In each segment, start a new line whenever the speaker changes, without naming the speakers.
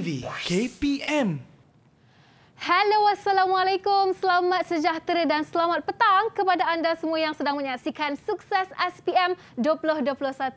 KPM。Hello, Assalamualaikum. Selamat sejahtera dan selamat petang kepada anda semua yang sedang menyaksikan sukses SPM 2021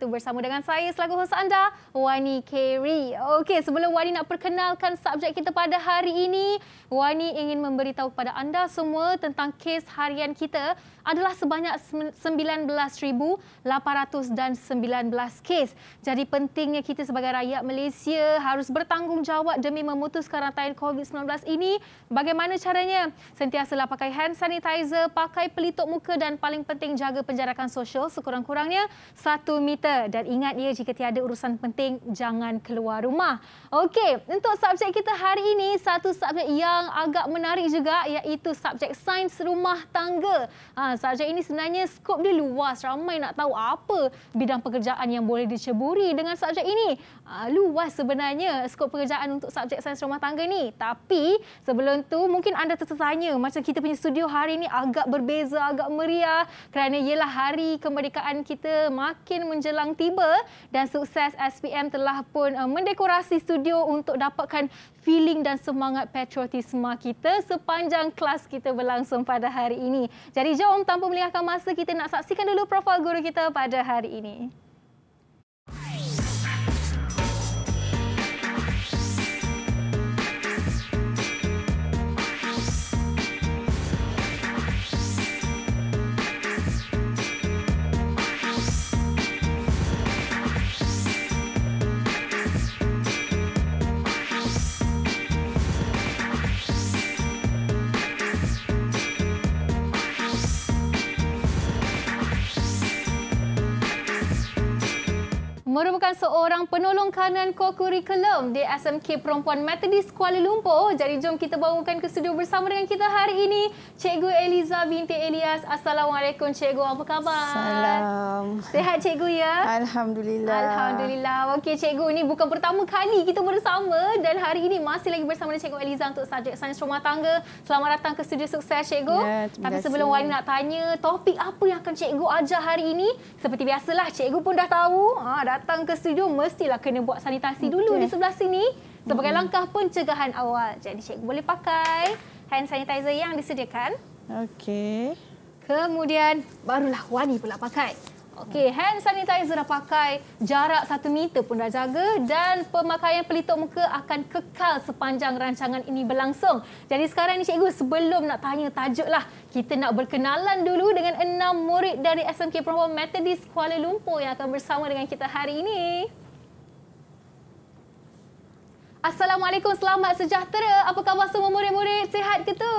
bersama dengan saya selaku hos anda, Wani Keri. Okey, sebelum Wani nak perkenalkan subjek kita pada hari ini, Wani ingin memberitahu kepada anda semua tentang kes harian kita adalah sebanyak 19,819 kes. Jadi pentingnya kita sebagai rakyat Malaysia harus bertanggungjawab demi memutuskan rantai COVID-19 ini Bagaimana caranya? Sentiasalah pakai hand sanitizer, pakai pelitup muka dan paling penting jaga penjarakan sosial sekurang-kurangnya satu meter. Dan ingat ya, jika tiada urusan penting, jangan keluar rumah. Okey, untuk subjek kita hari ini, satu subjek yang agak menarik juga iaitu subjek sains rumah tangga. Ha, subjek ini sebenarnya skop dia luas. Ramai nak tahu apa bidang pekerjaan yang boleh diceburi dengan subjek ini uh, luas sebenarnya skop pekerjaan untuk subjek sains rumah tangga ni. Tapi sebelum tu mungkin anda tertanya macam kita punya studio hari ni agak berbeza, agak meriah kerana ialah hari kemerdekaan kita makin menjelang tiba dan sukses SPM telah pun uh, mendekorasi studio untuk dapatkan feeling dan semangat patriotisme kita sepanjang kelas kita berlangsung pada hari ini. Jadi jom tanpa melengahkan masa kita nak saksikan dulu profil guru kita pada hari ini. seorang penolong kanan kokurikulum di SMK Perempuan Methodist Kuala Lumpur. Jadi jom kita bawakan ke studio bersama dengan kita hari ini, Cikgu Eliza binti Elias. Assalamualaikum Cikgu, apa khabar? Salam. Sehat Cikgu ya? Alhamdulillah. Alhamdulillah. Okey Cikgu, ini bukan pertama kali kita bersama dan hari ini masih lagi bersama dengan Cikgu Eliza untuk subjek sains rumah tangga. Selamat datang ke studio sukses Cikgu. Ya, terima Tapi sebelum Wani nak tanya, topik apa yang akan Cikgu ajar hari ini? Seperti biasalah, Cikgu pun dah tahu. Ha, datang ke studio tidur mestilah kena buat sanitasi okay. dulu di sebelah sini sebagai hmm. langkah pencegahan awal. Jadi cikgu boleh pakai hand sanitizer yang disediakan. Okey. Kemudian barulah Wani pula pakai. Okey, hand sanitizer dah pakai, jarak satu meter pun dah jaga dan pemakaian pelitup muka akan kekal sepanjang rancangan ini berlangsung. Jadi sekarang ni cikgu sebelum nak tanya tajuk lah, kita nak berkenalan dulu dengan enam murid dari SMK Perhubungan Methodist Kuala Lumpur yang akan bersama dengan kita hari ini. Assalamualaikum, selamat sejahtera. Apa khabar semua murid-murid? Sihat ke tu?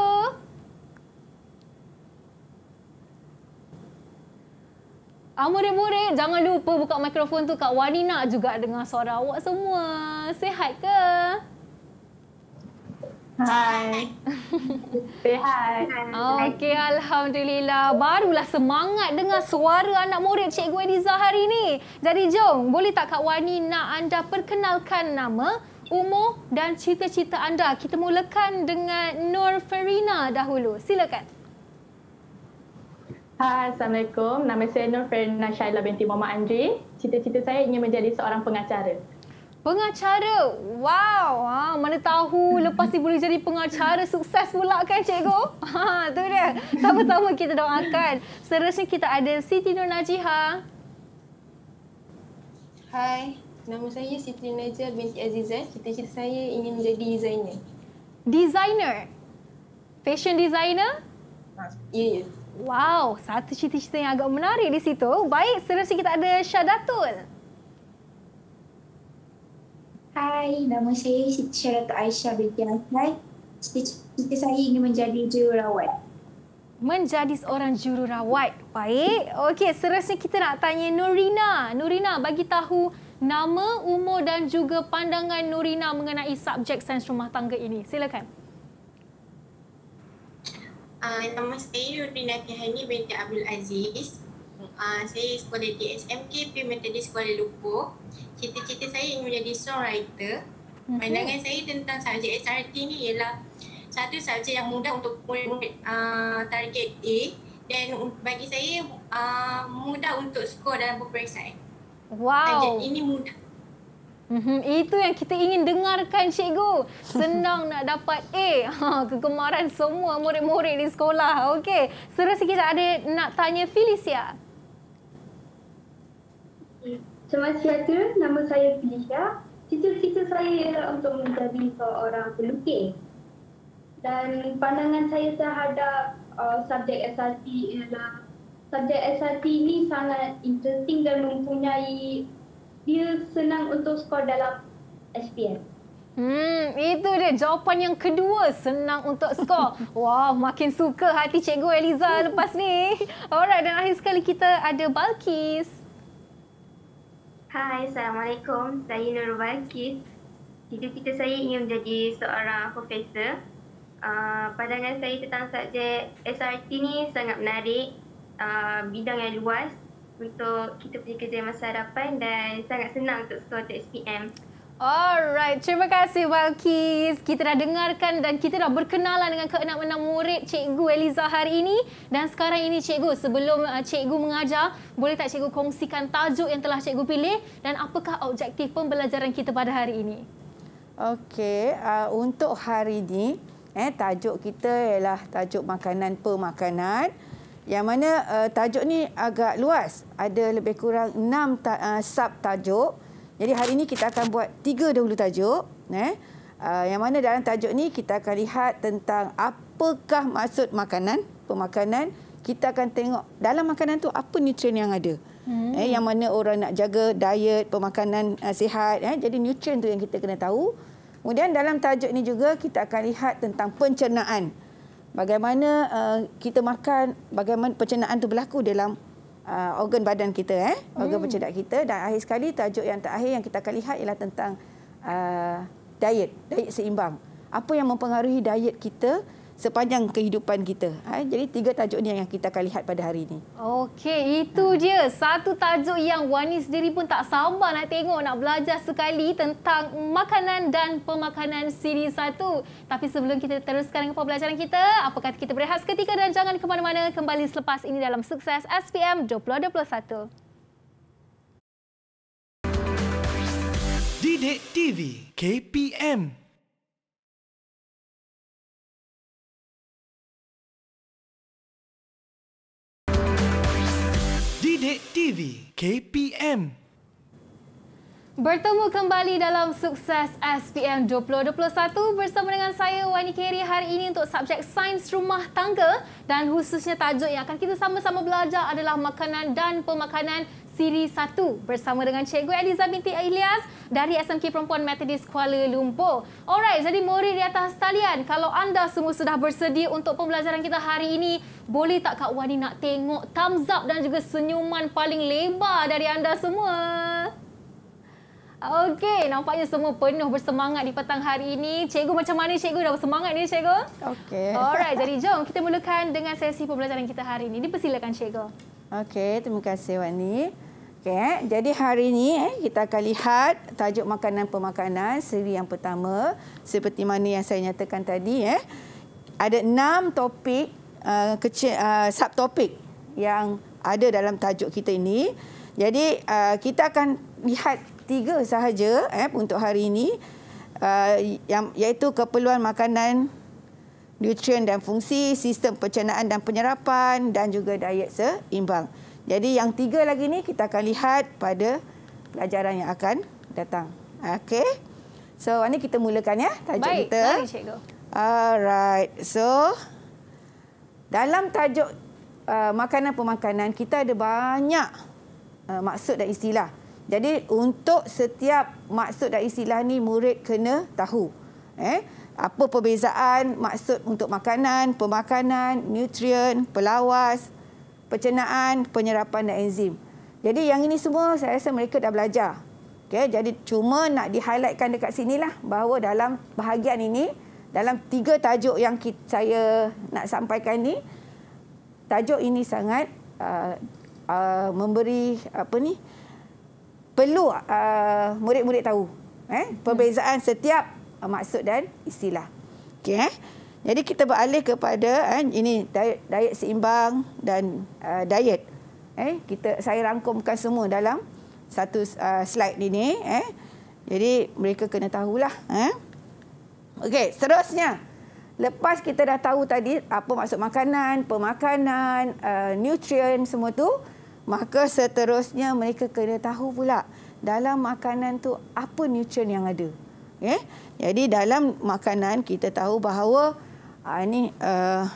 Ah, murid-murid, jangan lupa buka mikrofon tu Kak Wani nak juga dengar suara awak semua. Sehat ke? Hai. Sehat. Okey, Alhamdulillah. Barulah semangat dengar suara anak murid Cikgu Eliza hari ini. Jadi jom, boleh tak Kak Wani nak anda perkenalkan nama, umur dan cita-cita anda? Kita mulakan dengan Nur Farina dahulu. Silakan. Hai, Assalamualaikum. Nama saya Nur Fernanda Syaila binti Mama Andri. Cita-cita saya ingin menjadi seorang pengacara. Pengacara? Wow! Ha, mana tahu lepas ni boleh jadi pengacara sukses pula kan cikgu? Ha, tu dia. Sama-sama kita doakan. Seterusnya kita ada Siti Nur Najiha. Hai, nama saya Siti Najiha binti Azizan. Cita-cita saya ingin menjadi designer. Designer? Fashion designer? Ha, ya, yeah. ya. Wow, satu cerita-cerita yang agak menarik di situ. Baik, seterusnya kita ada Syadatul. Hai, nama saya Siti Aisyah binti Hasnai. Cerita saya ingin menjadi jururawat. Menjadi seorang jururawat. Baik. Okey, seterusnya kita nak tanya Nurina. Nurina, bagi tahu nama, umur dan juga pandangan Nurina mengenai subjek sains rumah tangga ini. Silakan
uh, ah, nama saya Rina Tihani binti Abdul
Aziz. Uh, saya sekolah di SMK Pemetadi Sekolah Lumpur. Cita-cita saya ingin menjadi songwriter. Mm-hmm. Pandangan saya tentang subjek SRT ni ialah satu subjek yang mudah untuk murid uh, ah, target A dan bagi saya uh, mudah untuk skor dalam peperiksaan. Wow. Subjek ini mudah. Mm-hmm. Itu yang kita ingin dengarkan cikgu. Senang nak dapat A. Ha, kegemaran semua murid-murid di sekolah. Okey. serasa kita ada nak tanya Felicia. Selamat sejahtera. Nama saya Felicia. Cita-cita saya ialah untuk menjadi seorang pelukis. Dan pandangan saya terhadap uh, subjek SRT ialah subjek SRT ini sangat interesting dan mempunyai dia senang untuk skor dalam SPM. Hmm, itu dia jawapan yang kedua. Senang untuk skor. Wow, makin suka hati Cikgu Eliza lepas ni. Alright, dan akhir sekali kita ada Balkis. Hai, Assalamualaikum. Saya Nurul Balkis. Jadi kita saya ingin menjadi seorang profesor. Uh, pandangan saya tentang subjek SRT ni sangat menarik. Uh, bidang yang luas untuk kita punya kerja masa hadapan dan sangat senang untuk sekolah untuk SPM. Alright, terima kasih Walkis. Kita dah dengarkan dan kita dah berkenalan dengan keenam-enam murid Cikgu Eliza hari ini. Dan sekarang ini Cikgu, sebelum uh, Cikgu mengajar, boleh tak Cikgu kongsikan tajuk yang telah Cikgu pilih dan apakah objektif pembelajaran kita pada hari ini?
Okey, uh, untuk hari ini, eh, tajuk kita ialah tajuk makanan pemakanan yang mana uh, tajuk ni agak luas. Ada lebih kurang enam ta uh, sub tajuk. Jadi hari ini kita akan buat tiga dahulu tajuk. Eh. Uh, yang mana dalam tajuk ni kita akan lihat tentang apakah maksud makanan, pemakanan. Kita akan tengok dalam makanan tu apa nutrien yang ada. Hmm. Eh, yang mana orang nak jaga diet, pemakanan uh, sihat. Eh. Jadi nutrien tu yang kita kena tahu. Kemudian dalam tajuk ni juga kita akan lihat tentang Pencernaan bagaimana uh, kita makan, bagaimana pencernaan tu berlaku dalam uh, organ badan kita, eh? organ hmm. pencernaan kita. Dan akhir sekali, tajuk yang terakhir yang kita akan lihat ialah tentang uh, diet, diet seimbang. Apa yang mempengaruhi diet kita, sepanjang kehidupan kita. Ha, jadi tiga tajuk ni yang kita akan lihat pada hari ini.
Okey, itu dia satu tajuk yang Wani sendiri pun tak sabar nak tengok, nak belajar sekali tentang makanan dan pemakanan siri satu. Tapi sebelum kita teruskan dengan pembelajaran kita, apa kata kita berehat seketika dan jangan ke mana-mana kembali selepas ini dalam sukses SPM 2021. Didik TV KPM Sidik TV KPM Bertemu kembali dalam sukses SPM 2021 bersama dengan saya Wani Kerry hari ini untuk subjek sains rumah tangga dan khususnya tajuk yang akan kita sama-sama belajar adalah makanan dan pemakanan siri 1 bersama dengan Cikgu Eliza binti Ilyas dari SMK Perempuan Methodist Kuala Lumpur. Alright, jadi murid di atas talian, kalau anda semua sudah bersedia untuk pembelajaran kita hari ini, boleh tak Kak Wani nak tengok thumbs up dan juga senyuman paling lebar dari anda semua? Okey, nampaknya semua penuh bersemangat di petang hari ini. Cikgu macam mana cikgu? Dah bersemangat ni cikgu? Okey. Alright, jadi jom kita mulakan dengan sesi pembelajaran kita hari ini. Dipersilakan cikgu.
Okey, terima kasih Wani. Okay, eh. jadi hari ini eh, kita akan lihat tajuk makanan-pemakanan seri yang pertama. Seperti mana yang saya nyatakan tadi. Eh. Ada enam topik Uh, kecil uh, subtopik yang ada dalam tajuk kita ini. Jadi uh, kita akan lihat tiga sahaja eh, untuk hari ini uh, yang, iaitu keperluan makanan, nutrien dan fungsi, sistem pencernaan dan penyerapan dan juga diet seimbang. Jadi yang tiga lagi ni kita akan lihat pada pelajaran yang akan datang. Okey. So, ini kita mulakan ya tajuk baik, kita. Baik, baik cikgu. Alright. So, dalam tajuk uh, makanan-pemakanan, kita ada banyak uh, maksud dan istilah. Jadi untuk setiap maksud dan istilah ni murid kena tahu. Eh? Apa perbezaan maksud untuk makanan, pemakanan, nutrien, pelawas, pencernaan, penyerapan dan enzim. Jadi yang ini semua saya rasa mereka dah belajar. Okay, jadi cuma nak di-highlightkan dekat sinilah bahawa dalam bahagian ini dalam tiga tajuk yang kita, saya nak sampaikan ni tajuk ini sangat uh, uh, memberi apa ni perlu uh, murid-murid tahu eh perbezaan setiap uh, maksud dan istilah okey eh? jadi kita beralih kepada eh ini diet, diet seimbang dan uh, diet eh kita saya rangkumkan semua dalam satu uh, slide ini eh jadi mereka kena tahulah eh Okey, seterusnya. Lepas kita dah tahu tadi apa maksud makanan, pemakanan, uh, nutrien semua tu, maka seterusnya mereka kena tahu pula dalam makanan tu apa nutrien yang ada. Okay? Jadi dalam makanan kita tahu bahawa uh, ini uh,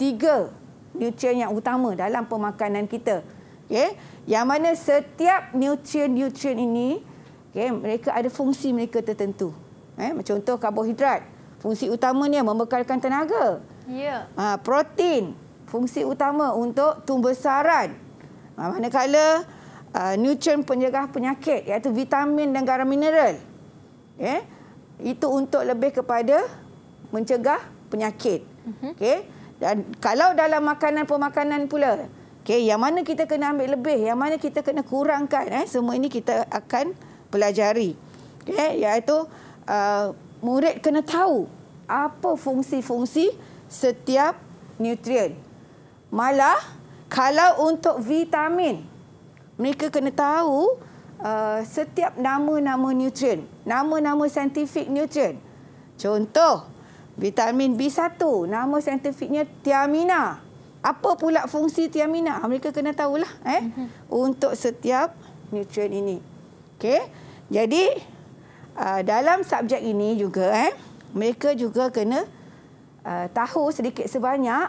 tiga nutrien yang utama dalam pemakanan kita. Okay? Yang mana setiap nutrien-nutrien ini, okay, mereka ada fungsi mereka tertentu. Eh, contoh karbohidrat, fungsi utamanya membekalkan tenaga. Ya. Ha, protein, fungsi utama untuk tumbesaran. Ha, manakala uh, nutrien penjagaan penyakit iaitu vitamin dan garam mineral. Eh, itu untuk lebih kepada mencegah penyakit. Mhm. Okey. Dan kalau dalam makanan pemakanan pula. Okey, yang mana kita kena ambil lebih, yang mana kita kena kurangkan eh semua ini kita akan pelajari. Okey, iaitu Uh, murid kena tahu apa fungsi-fungsi setiap nutrien. Malah kalau untuk vitamin, mereka kena tahu uh, setiap nama-nama nutrien, nama-nama saintifik nutrien. Contoh, vitamin B1, nama saintifiknya tiamina. Apa pula fungsi tiamina? Ah, mereka kena tahulah eh, mm -hmm. untuk setiap nutrien ini. Okay? Jadi, Ah, dalam subjek ini juga eh mereka juga kena uh, tahu sedikit sebanyak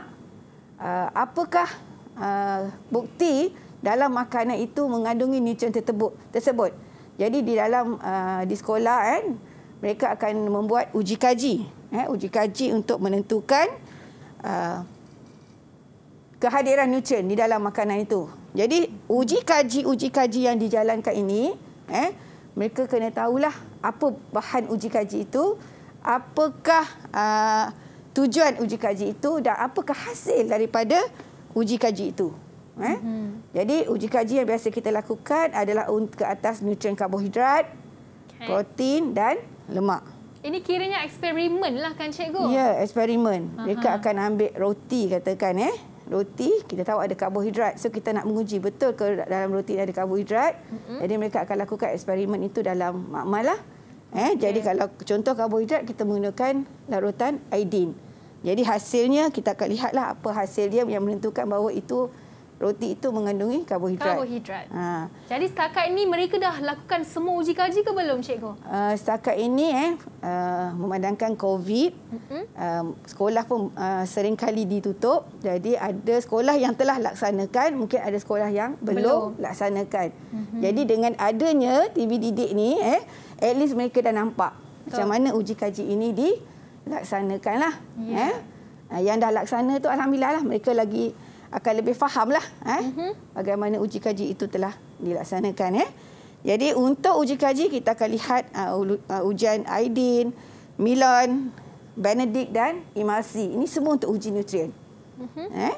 uh, apakah uh, bukti dalam makanan itu mengandungi nutrien tersebut tersebut. Jadi di dalam uh, di sekolah kan eh, mereka akan membuat uji kaji eh uji kaji untuk menentukan uh, kehadiran nutrien di dalam makanan itu. Jadi uji kaji uji kaji yang dijalankan ini eh mereka kena tahulah apa bahan uji kaji itu, apakah uh, tujuan uji kaji itu dan apakah hasil daripada uji kaji itu. Eh? Hmm. Jadi uji kaji yang biasa kita lakukan adalah ke atas nutrien karbohidrat, okay. protein dan lemak.
Ini kiranya eksperimen lah kan cikgu? Ya,
eksperimen. Uh Mereka akan ambil roti katakan. Eh? roti kita tahu ada karbohidrat so kita nak menguji betul ke dalam roti ada karbohidrat mm-hmm. jadi mereka akan lakukan eksperimen itu dalam makmal lah eh okay. jadi kalau contoh karbohidrat kita menggunakan larutan iodine jadi hasilnya kita akan lihatlah apa hasil dia yang menentukan bahawa itu roti itu mengandungi karbohidrat. Karbohidrat. Ha.
Jadi setakat ini mereka dah lakukan semua uji kaji ke belum cikgu?
Uh, setakat ini eh uh, eh, memandangkan COVID, mm-hmm. uh, sekolah pun uh, sering kali ditutup. Jadi ada sekolah yang telah laksanakan, mungkin ada sekolah yang belum, belum. laksanakan. Mm-hmm. Jadi dengan adanya TV didik ni eh at least mereka dah nampak Betul. macam mana uji kaji ini dilaksanakan Ya. Yeah. Eh. Yang dah laksana tu alhamdulillah lah mereka lagi akan lebih fahamlah eh mm-hmm. bagaimana uji kaji itu telah dilaksanakan eh. Jadi untuk uji kaji kita akan lihat uh, uh ujian Aidin, Milan, benedict dan Imasi. Ini semua untuk uji nutrien. Mm-hmm. Eh.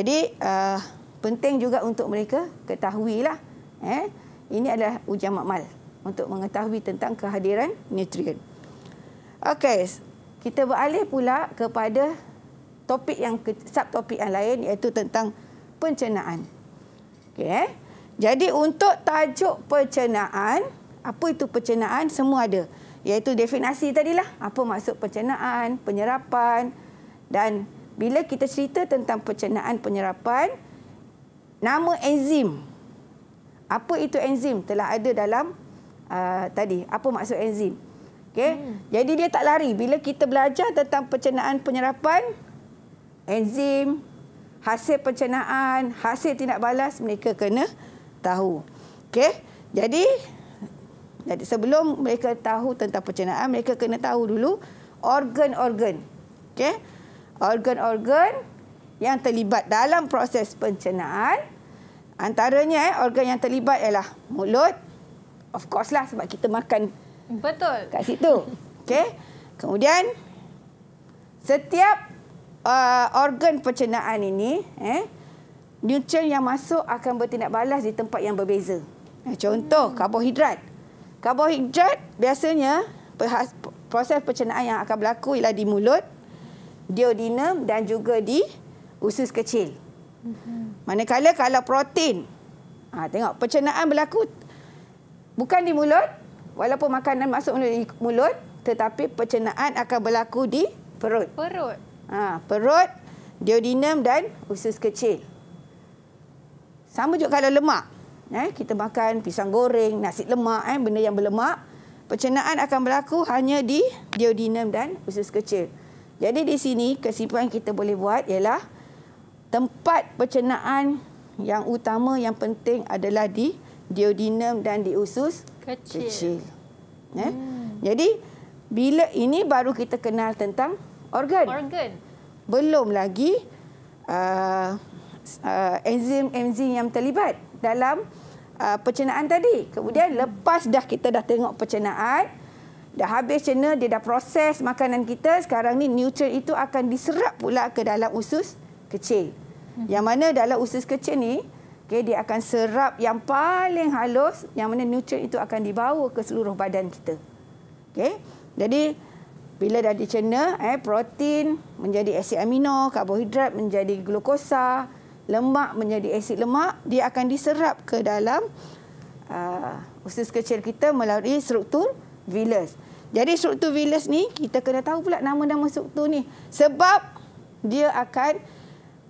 Jadi uh, penting juga untuk mereka ketahuilah eh ini adalah ujian makmal untuk mengetahui tentang kehadiran nutrien. Okey, kita beralih pula kepada topik yang sub topik yang lain iaitu tentang pencernaan. Okey. Eh? Jadi untuk tajuk pencernaan, apa itu pencernaan semua ada. Iaitu definasi tadilah, apa maksud pencernaan, penyerapan dan bila kita cerita tentang pencernaan penyerapan, nama enzim. Apa itu enzim telah ada dalam uh, tadi, apa maksud enzim? Okey. Hmm. Jadi dia tak lari bila kita belajar tentang pencernaan penyerapan enzim, hasil pencernaan, hasil tindak balas mereka kena tahu. Okey. Jadi jadi sebelum mereka tahu tentang pencernaan, mereka kena tahu dulu organ-organ. Okey. Organ-organ yang terlibat dalam proses pencernaan. Antaranya eh, organ yang terlibat ialah mulut. Of course lah sebab kita makan
betul kat situ.
Okey. Kemudian setiap uh, organ pencernaan ini, eh, nutrien yang masuk akan bertindak balas di tempat yang berbeza. Eh, contoh, hmm. karbohidrat. Karbohidrat biasanya proses pencernaan yang akan berlaku ialah di mulut, diodinum dan juga di usus kecil. Hmm. Manakala kalau protein, ha, tengok pencernaan berlaku bukan di mulut, walaupun makanan masuk mulut, di mulut, tetapi pencernaan akan berlaku di perut. Perut. Ha, perut, diodinum dan usus kecil. Sama juga kalau lemak. Eh, kita makan pisang goreng, nasi lemak, eh, benda yang berlemak. Pencernaan akan berlaku hanya di diodinum dan usus kecil. Jadi di sini kesimpulan kita boleh buat ialah tempat pencernaan yang utama yang penting adalah di diodinum dan di usus kecil. kecil. Eh? Hmm. Jadi bila ini baru kita kenal tentang organ. Organ. Belum lagi enzim-enzim uh, uh, yang terlibat dalam uh, pencernaan tadi. Kemudian hmm. lepas dah kita dah tengok pencernaan, dah habis cerna, dia dah proses makanan kita, sekarang ni nutrien itu akan diserap pula ke dalam usus kecil. Hmm. Yang mana dalam usus kecil ni, okay, dia akan serap yang paling halus, yang mana nutrien itu akan dibawa ke seluruh badan kita. Okay? Jadi, bila dah dicerna, eh, protein menjadi asid amino, karbohidrat menjadi glukosa, lemak menjadi asid lemak, dia akan diserap ke dalam uh, usus kecil kita melalui struktur villus. Jadi struktur villus ni kita kena tahu pula nama-nama struktur ni sebab dia akan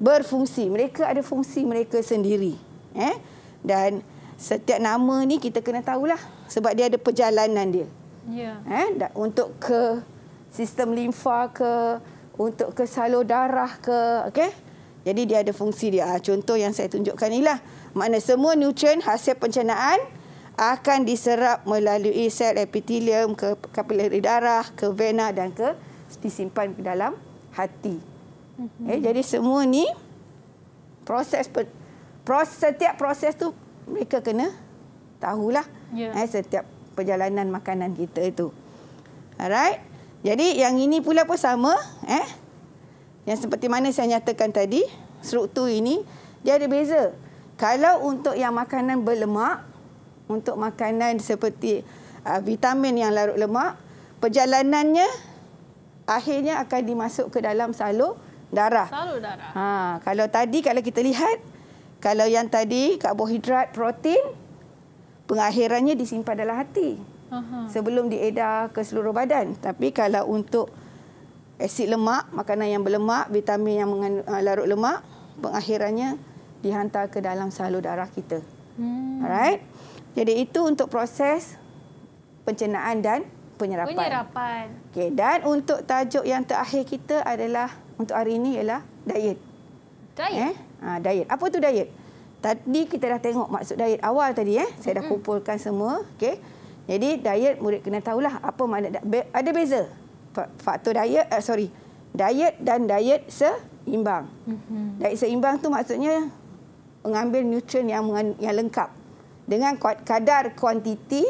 berfungsi. Mereka ada fungsi mereka sendiri. Eh? Dan setiap nama ni kita kena tahu lah sebab dia ada perjalanan dia. Ya. Eh? Untuk ke sistem limfa ke untuk ke salur darah ke okey jadi dia ada fungsi dia ah, contoh yang saya tunjukkan inilah makna semua nutrien hasil pencernaan akan diserap melalui sel epitelium ke kapileri darah ke vena dan ke disimpan ke dalam hati okay. Mhm. Eh, jadi semua ni proses proses setiap proses tu mereka kena tahulah yeah. Ya. setiap perjalanan makanan kita itu alright jadi yang ini pula pun sama. Eh? Yang seperti mana saya nyatakan tadi. Struktur ini. Dia ada beza. Kalau untuk yang makanan berlemak. Untuk makanan seperti uh, vitamin yang larut lemak. Perjalanannya akhirnya akan dimasuk ke dalam salur darah. Salur darah. Ha, kalau tadi kalau kita lihat. Kalau yang tadi karbohidrat, protein. Pengakhirannya disimpan dalam hati. Aha. sebelum diedar ke seluruh badan. Tapi kalau untuk asid lemak, makanan yang berlemak, vitamin yang uh, larut lemak, pengakhirannya dihantar ke dalam salur darah kita.
Hmm. Alright.
Jadi itu untuk proses pencernaan dan penyerapan.
Penyerapan.
Okey, dan untuk tajuk yang terakhir kita adalah untuk hari ini ialah diet. Diet. Eh? Ha, diet. Apa tu diet? Tadi kita dah tengok maksud diet awal tadi eh. Saya dah kumpulkan semua. Okey. Jadi diet murid kena tahulah apa makna ada beza faktor diet uh, sorry diet dan diet seimbang. Mm -hmm. Diet seimbang tu maksudnya mengambil nutrien yang yang lengkap dengan kadar kuantiti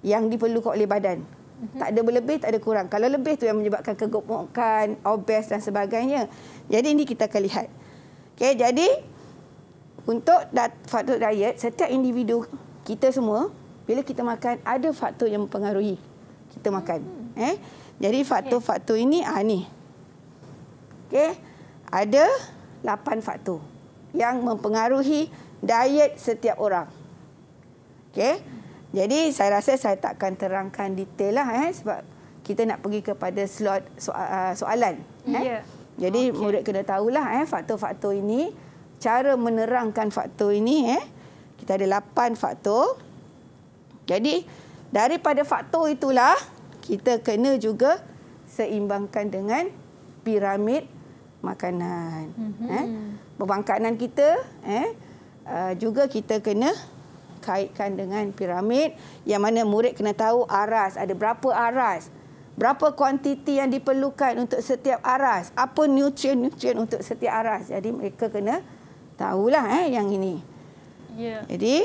yang diperlukan oleh badan. Mhm. Tak ada berlebih, tak ada kurang. Kalau lebih tu yang menyebabkan kegemukan, obes dan sebagainya. Jadi ini kita akan lihat. Okey, jadi untuk faktor diet setiap individu kita semua bila kita makan ada faktor yang mempengaruhi kita makan hmm. eh jadi faktor-faktor ini ah ni okey ada lapan faktor yang mempengaruhi diet setiap orang okey jadi saya rasa saya takkan terangkan detail lah eh sebab kita nak pergi kepada slot ah, soalan eh yeah. jadi okay. murid kena tahulah eh faktor-faktor ini cara menerangkan faktor ini eh kita ada lapan faktor jadi daripada faktor itulah kita kena juga seimbangkan dengan piramid makanan. Mm-hmm. Eh, kita eh, eh, juga kita kena kaitkan dengan piramid yang mana murid kena tahu aras, ada berapa aras, berapa kuantiti yang diperlukan untuk setiap aras, apa nutrien-nutrien untuk setiap aras. Jadi mereka kena tahulah eh, yang ini.
Yeah. Jadi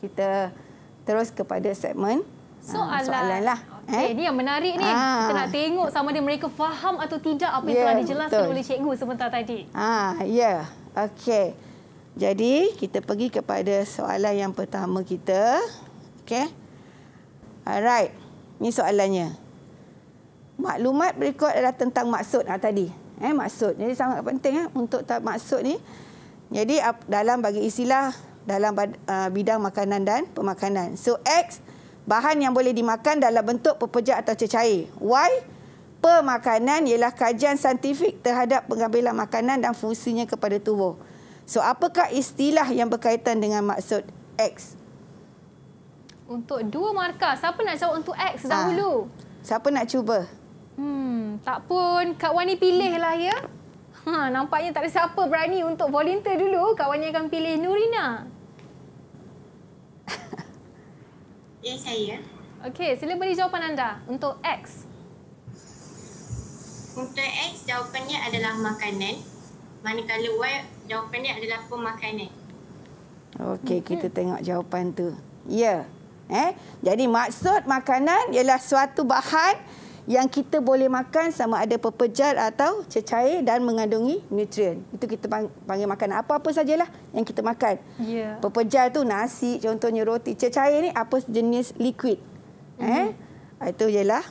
kita terus kepada segmen
ah, soalan. soalan lah. Okay, eh? Ini yang menarik ni. Aa. Ah. Kita nak tengok sama ada mereka faham atau tidak apa yang ya, telah dijelaskan betul. oleh cikgu sebentar tadi.
Ah, Ya, yeah. okey. Jadi, kita pergi kepada soalan yang pertama kita. Okey. Alright. Ini soalannya. Maklumat berikut adalah tentang maksud ah, tadi. Eh, maksud. Jadi, sangat penting eh, untuk maksud ni. Jadi, dalam bagi istilah dalam uh, bidang makanan dan pemakanan. So X, bahan yang boleh dimakan dalam bentuk pepejak atau cecair. Y, pemakanan ialah kajian saintifik terhadap pengambilan makanan dan fungsinya kepada tubuh. So apakah istilah yang berkaitan dengan maksud X?
Untuk dua markah, siapa nak jawab untuk X dahulu? Ha,
siapa nak cuba?
Hmm, tak pun Kak Wani pilihlah ya. Ha, nampaknya tak ada siapa berani untuk volunteer dulu. Kak Wani akan pilih Nurina. Ya, saya. Okey, sila beri jawapan anda untuk X. Untuk X, jawapannya adalah makanan. Manakala Y, jawapannya adalah pemakanan.
Okey, hmm. kita tengok jawapan tu. Ya. Yeah. Eh? Jadi maksud makanan ialah suatu bahan yang kita boleh makan sama ada pepejal atau cecair dan mengandungi nutrien. Itu kita panggil makan apa-apa sajalah yang kita makan. Yeah. Pepejal tu nasi, contohnya roti. Cecair ni apa jenis liquid. Mm-hmm. Eh? Ah, itu ialah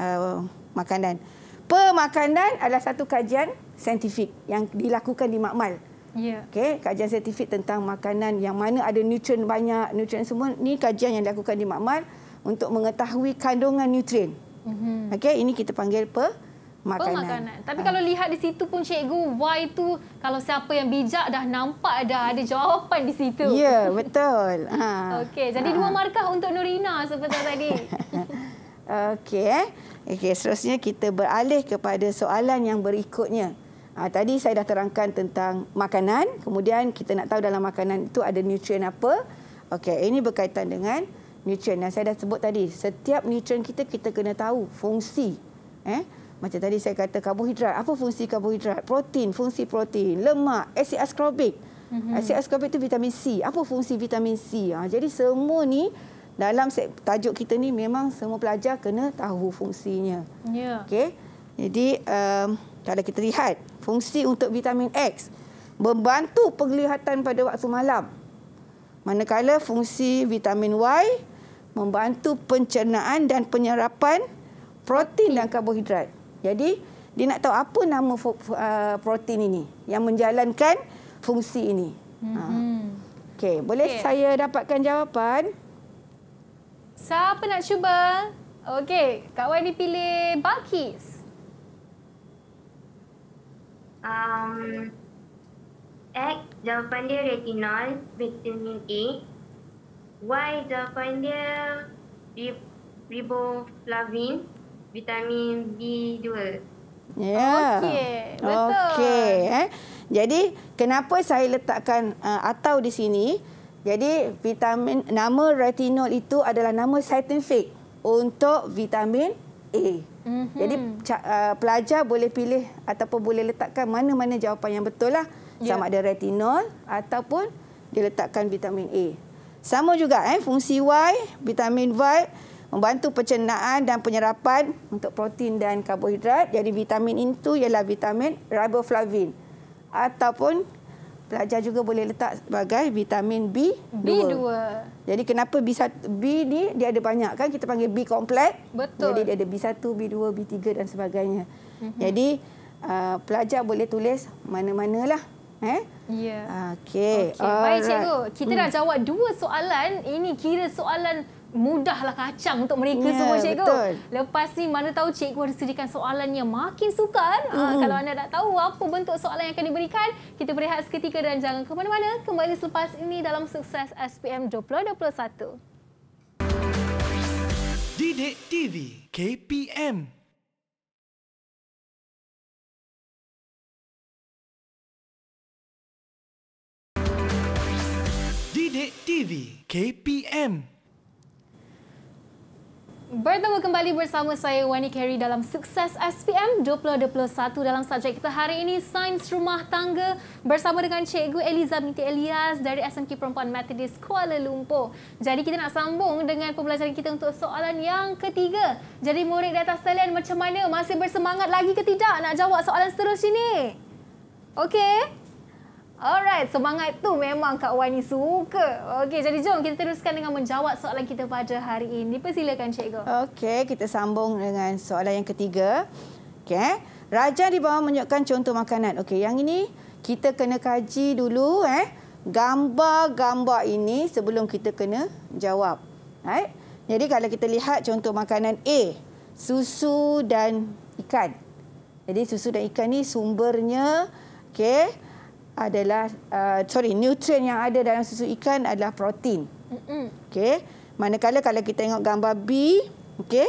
uh, makanan. Pemakanan adalah satu kajian saintifik yang dilakukan di makmal. Yeah. Okay, kajian saintifik tentang makanan yang mana ada nutrien banyak, nutrien semua. Ini kajian yang dilakukan di makmal untuk mengetahui kandungan nutrien. Mm-hmm. Okey, ini kita panggil apa? Makanan. Pemakanan.
Tapi ha. kalau lihat di situ pun cikgu, why tu kalau siapa yang bijak dah nampak dah ada jawapan di situ. Ya, yeah,
betul. Ha.
Okey, jadi ha. dua markah untuk Nurina seperti tadi.
Okey. Eh. Okey, seterusnya kita beralih kepada soalan yang berikutnya. Ha, tadi saya dah terangkan tentang makanan. Kemudian kita nak tahu dalam makanan itu ada nutrien apa. Okey, ini berkaitan dengan nutrien yang saya dah sebut tadi. Setiap nutrien kita kita kena tahu fungsi. Eh? Macam tadi saya kata karbohidrat. Apa fungsi karbohidrat? Protein, fungsi protein, lemak, asid ascorbik. Mhm. Asid ascorbik itu vitamin C. Apa fungsi vitamin C? Ha, jadi semua ni dalam tajuk kita ni memang semua pelajar kena tahu fungsinya. Ya. Okey. Jadi um, kalau kita lihat fungsi untuk vitamin X membantu penglihatan pada waktu malam. Manakala fungsi vitamin Y membantu pencernaan dan penyerapan protein dan karbohidrat. Jadi, dia nak tahu apa nama uh, protein ini yang menjalankan fungsi ini. Mm-hmm. Okey, boleh okay. saya dapatkan jawapan?
Siapa nak cuba? Okey, Kak Wan pilih Balkis. Um, X, jawapan dia retinol, vitamin A, Why jawapan point dia riboflavin vitamin B2. Yeah.
Okey. Betul. Okey, eh. Jadi kenapa saya letakkan uh, atau di sini? Jadi vitamin nama retinol itu adalah nama saintifik untuk vitamin A. Mm-hmm. Jadi uh, pelajar boleh pilih ataupun boleh letakkan mana-mana jawapan yang betul lah. Yeah. Sama ada retinol ataupun diletakkan vitamin A. Sama juga eh fungsi Y, vitamin Y membantu pencernaan dan penyerapan untuk protein dan karbohidrat. Jadi vitamin itu ialah vitamin riboflavin ataupun pelajar juga boleh letak sebagai vitamin B2. B2. Jadi kenapa B1 B ni dia ada banyak kan kita panggil B kompleks. Betul. Jadi dia ada B1, B2, B3 dan sebagainya. Mm-hmm. Jadi uh, pelajar boleh tulis mana-manalah eh.
Ya.
Okey. Okay. Baik, Cikgu. Kita dah
jawab dua soalan. Ini kira soalan mudahlah kacang untuk mereka yeah, semua cikgu. Betul. Lepas ni mana tahu cikgu ada sediakan soalan yang makin sukar. Mm. Uh, kalau anda tak tahu apa bentuk soalan yang akan diberikan, kita berehat seketika dan jangan ke mana-mana. Kembali selepas ini dalam sukses SPM 2021. Didik TV KPM Sidik TV KPM Bertemu kembali bersama saya Wani Carey dalam Sukses SPM 2021 dalam subjek kita hari ini Sains Rumah Tangga bersama dengan Cikgu Eliza binti Elias dari SMK Perempuan Methodist Kuala Lumpur. Jadi kita nak sambung dengan pembelajaran kita untuk soalan yang ketiga. Jadi murid di atas talian macam mana? Masih bersemangat lagi ke tidak nak jawab soalan seterusnya ni? Okey. Alright, semangat tu memang Kak Wani suka. Okey, jadi jom kita teruskan dengan menjawab soalan kita pada hari ini. Persilakan cikgu.
Okey, kita sambung dengan soalan yang ketiga. Okey. Eh. Raja di bawah menunjukkan contoh makanan. Okey, yang ini kita kena kaji dulu eh gambar-gambar ini sebelum kita kena jawab. Right? Jadi kalau kita lihat contoh makanan A, susu dan ikan. Jadi susu dan ikan ni sumbernya okey adalah uh, sorry nutrien yang ada dalam susu ikan adalah protein. Okey. Manakala kalau kita tengok gambar B, okey.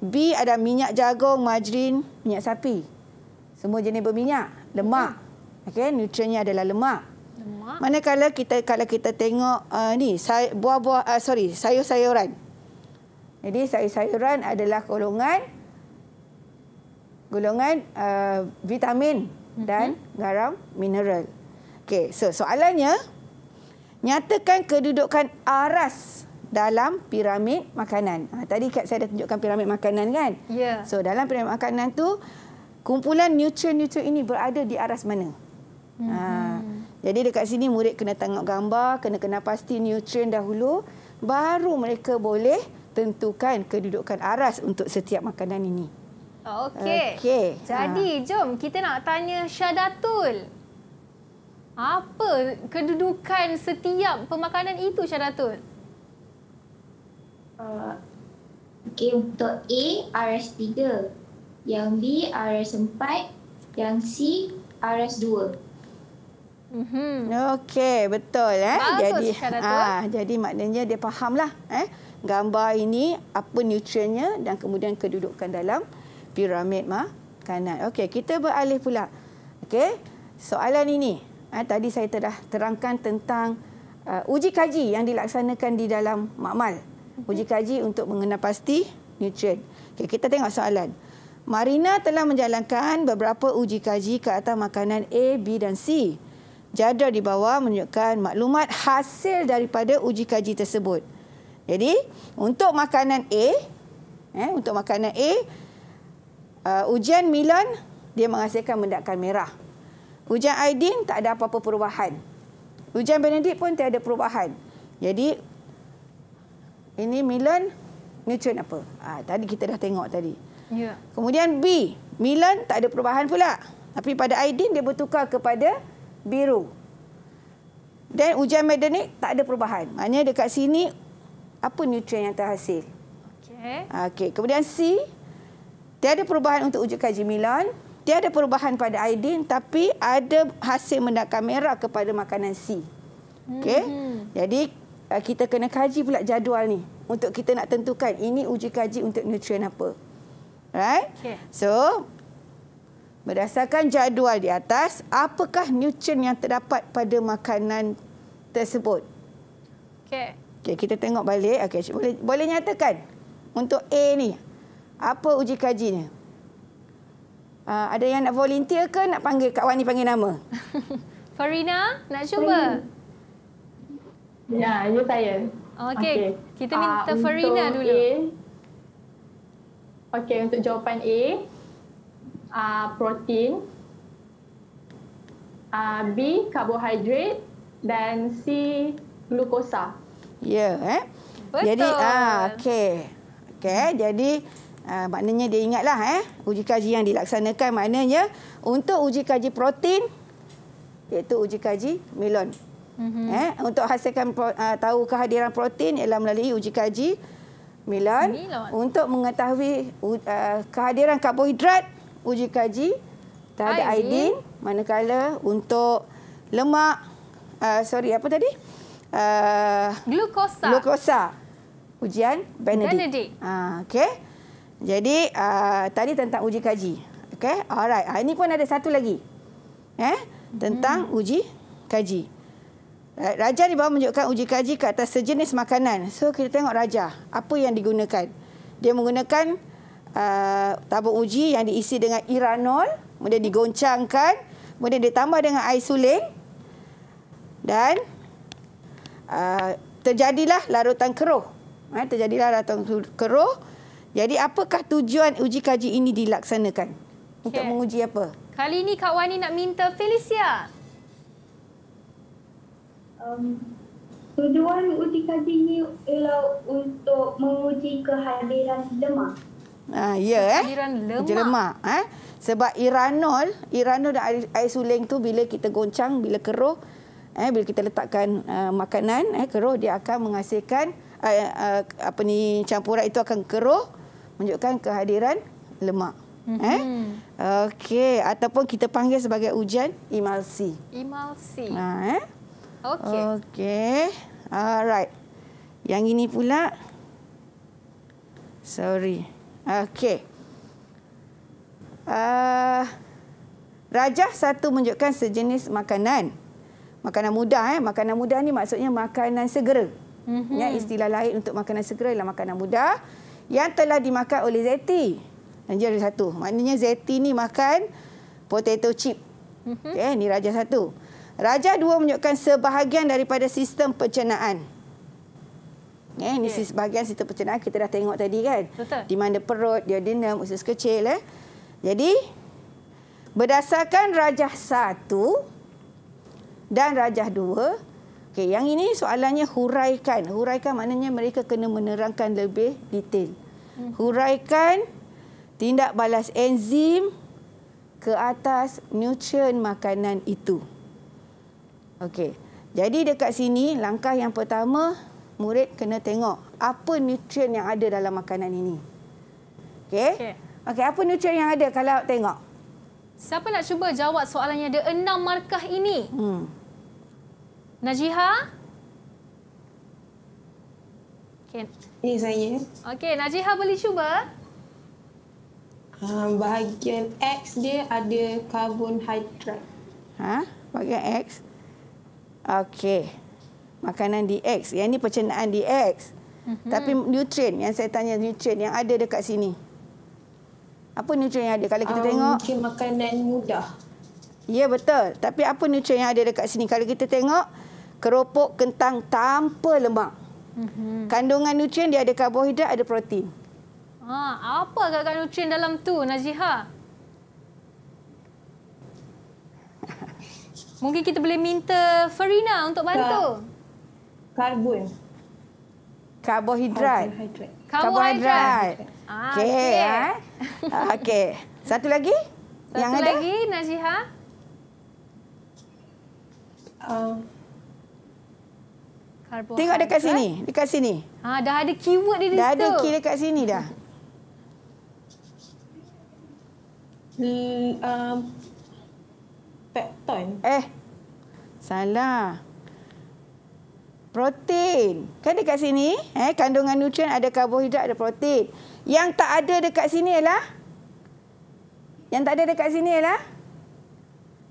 B ada minyak jagung, margarin, minyak sapi. Semua jenis berminyak, lemak. Okey, nutriennya adalah lemak. Lemak. Manakala kita kalau kita tengok uh, ni buah-buah uh, sorry, sayur-sayuran. Jadi sayur-sayuran adalah golongan golongan uh, vitamin dan garam mineral. Okey, so soalannya nyatakan kedudukan aras dalam piramid makanan. Ha, tadi Kak saya dah tunjukkan piramid makanan kan? Ya. Yeah. So dalam piramid makanan tu kumpulan nutrien-nutrien ini berada di aras mana? -hmm. ha, mhm. jadi dekat sini murid kena tengok gambar, kena kena pasti nutrien dahulu baru mereka boleh tentukan kedudukan aras untuk setiap makanan ini.
Oh, okey. Okay. Jadi ha. jom kita nak tanya Syadatul. Apa kedudukan setiap pemakanan itu Syaratul? Uh, okay, untuk A, RS3. Yang B, RS4. Yang C, RS2.
Mm -hmm. Okey, betul. Eh? Bagus jadi, ah jadi maknanya dia fahamlah. Eh? Gambar ini apa nutriennya dan kemudian kedudukan dalam piramid makanan. Okey, kita beralih pula. Okey, soalan ini. Ha, tadi saya telah terangkan tentang uh, uji kaji yang dilaksanakan di dalam makmal. Mhm. Uji kaji untuk mengenal pasti nutrien. Okay, kita tengok soalan. Marina telah menjalankan beberapa uji kaji ke atas makanan A, B dan C. Jadual di bawah menunjukkan maklumat hasil daripada uji kaji tersebut. Jadi, untuk makanan A, eh, untuk makanan A, uh, ujian Milan dia menghasilkan mendakan merah. Hujan Aidin tak ada apa-apa perubahan. Hujan Benedict pun tiada perubahan. Jadi ini Milan Newton apa? Ha, tadi kita dah tengok tadi. Ya. Kemudian B, Milan tak ada perubahan pula. Tapi pada Aidin dia bertukar kepada biru. Dan hujan Benedict tak ada perubahan. Maknanya dekat sini apa nutrien yang terhasil? Okey. Ah, okey, kemudian C tiada perubahan untuk wujud kaji Milan tiada perubahan pada iodine tapi ada hasil mendakar merah kepada makanan C. Okey. Hmm. Jadi eh, kita kena kaji pula jadual ni untuk kita nak tentukan ini uji kaji untuk nutrien apa. Right? Okay. So berdasarkan jadual di atas, apakah nutrien yang terdapat pada makanan tersebut? Okey. Okey, kita tengok balik. Okey, boleh boleh nyatakan untuk A ni apa uji kajinya? Uh, ada yang nak volunteer ke nak panggil Kak Wani panggil nama?
Farina, nak cuba? Ya, you ya, saya. Okey, okay. kita minta uh, Farina dulu. Okay, untuk jawapan A, uh, protein. Uh, B, karbohidrat. Dan C, glukosa.
Ya, yeah, eh?
Betul. Jadi, uh, okey.
Okey, jadi... Ha, maknanya dia ingatlah eh uji kaji yang dilaksanakan maknanya untuk uji kaji protein iaitu uji kaji melon mm -hmm. eh untuk hasilkan uh, tahu kehadiran protein ialah melalui uji kaji melon untuk mengetahui uh, kehadiran karbohidrat uji kaji terhadap iodine. iodine manakala untuk lemak uh, sorry apa tadi uh,
glukosa glukosa
ujian benedict, benedict. Uh, okay. Jadi uh, tadi tentang uji kaji. Okey. Alright. Uh, ini pun ada satu lagi. Eh, tentang hmm. uji kaji. Raja di bawah menunjukkan uji kaji ke atas sejenis makanan. So kita tengok raja apa yang digunakan. Dia menggunakan uh, tabur uji yang diisi dengan iranol, kemudian digoncangkan, kemudian ditambah dengan air suling dan uh, terjadilah larutan keruh. Eh, terjadilah larutan keruh. Jadi apakah tujuan uji kaji ini dilaksanakan? Untuk menguji apa?
Kali ini Kak Wani nak minta Felicia. Um, tujuan uji kaji ini ialah untuk menguji kehadiran lemak.
Ah, ya, eh? kehadiran lemak. Kehadiran lemak. Eh? Sebab iranol, iranol dan air, air suling tu bila kita goncang, bila keruh, eh, bila kita letakkan uh, makanan, eh, keruh dia akan menghasilkan uh, uh, apa ni campuran itu akan keruh menunjukkan kehadiran lemak. Mhm. Eh? Okey, ataupun kita panggil sebagai ujian emulsi. Emulsi. Ha, eh? Okey. Okey. Alright. Yang ini pula. Sorry. Okey. Uh, rajah satu menunjukkan sejenis makanan. Makanan mudah. Eh? Makanan mudah ni maksudnya makanan segera. Mm -hmm. istilah lain untuk makanan segera ialah makanan mudah. Makanan mudah yang telah dimakan oleh Zeti. Dan dia ada satu. Maknanya Zeti ni makan potato chip. Okay, mhm. ini eh, raja satu. Raja dua menunjukkan sebahagian daripada sistem pencernaan. Okay, eh, ini okay. sebahagian sistem pencernaan kita dah tengok tadi kan. Betul. Di mana perut, dia dinam, usus kecil. Eh. Jadi, berdasarkan raja satu dan raja dua, Okey, yang ini soalannya huraikan. Huraikan maknanya mereka kena menerangkan lebih detail. Hmm. Huraikan tindak balas enzim ke atas nutrien makanan itu. Okey. Jadi dekat sini langkah yang pertama murid kena tengok apa nutrien yang ada dalam makanan ini. Okey. Okey, okay, apa nutrien yang ada kalau tengok?
Siapa nak cuba jawab soalannya ada enam markah ini? Hmm. Najiha? Okay. Ini saya. Okey, Najiha boleh cuba? Um, bahagian X dia ada karbon hidrat.
Ha? Bahagian X? Okey. Makanan di X. Yang ini percenaan di X. Mm -hmm. Tapi nutrien yang saya tanya, nutrien yang ada dekat sini. Apa nutrien yang ada? Kalau kita um, tengok...
Mungkin makanan mudah.
Ya, betul. Tapi apa nutrien yang ada dekat sini? Kalau kita tengok keropok kentang tanpa lemak. Mm-hmm. Kandungan nutrien dia ada karbohidrat, ada protein.
Ha, apa agak-agak nutrien dalam tu, Najiha? Mungkin kita boleh minta Farina untuk bantu. Karbon. Karbohidrat. Karbohidrat. Okey. Ah,
ah. Okey. Satu lagi?
Satu Yang lagi, ada? Satu lagi, Najiha. Um, Karbohidrat. Tengok dekat sini, dekat sini. Ha, dah ada keyword dia di situ. Dah ada key dekat sini dah. Hmm, um,
pepton. Eh. Salah. Protein. Kan dekat sini, eh kandungan nutrien ada karbohidrat, ada protein. Yang tak ada dekat sini ialah Yang tak ada dekat sini ialah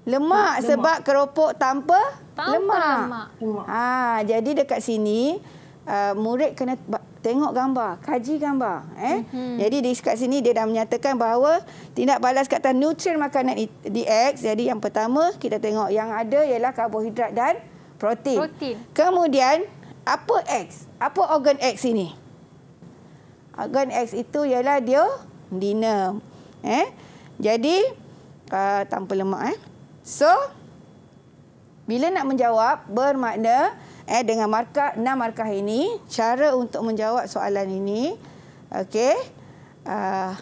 lemak, lemak. sebab keropok tanpa tambah lemak. lemak. Ha, jadi dekat sini uh, murid kena tengok gambar, kaji gambar. Eh? Mm -hmm. Jadi dekat sini dia dah menyatakan bahawa tindak balas kata nutrien makanan di DX. Jadi yang pertama kita tengok yang ada ialah karbohidrat dan protein. protein. Kemudian apa X? Apa organ X ini? Organ X itu ialah dia dinam. Eh? Jadi uh, tanpa lemak. Eh? So... Bila nak menjawab bermakna eh dengan markah enam markah ini, cara untuk menjawab soalan ini okey. Uh,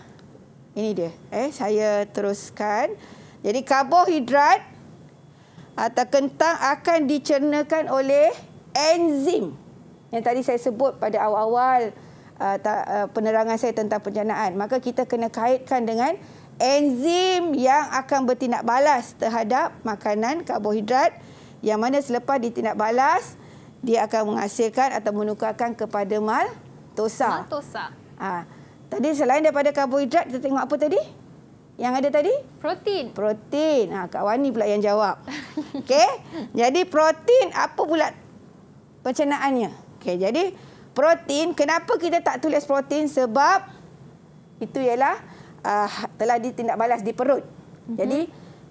ini dia. Eh saya teruskan. Jadi karbohidrat atau kentang akan dicernakan oleh enzim yang tadi saya sebut pada awal-awal uh, uh, penerangan saya tentang pencernaan. Maka kita kena kaitkan dengan enzim yang akan bertindak balas terhadap makanan karbohidrat yang mana selepas ditindak balas dia akan menghasilkan atau menukarkan kepada mal tosa. Mal tosa. Ha. Tadi selain daripada karbohidrat kita tengok apa tadi? Yang ada tadi? Protein. Protein. Ha, Kak Wani pula yang jawab. Okey. Jadi protein apa pula pencernaannya? Okey. Jadi protein kenapa kita tak tulis protein? Sebab itu ialah uh, telah ditindak balas di perut. Mm -hmm. Jadi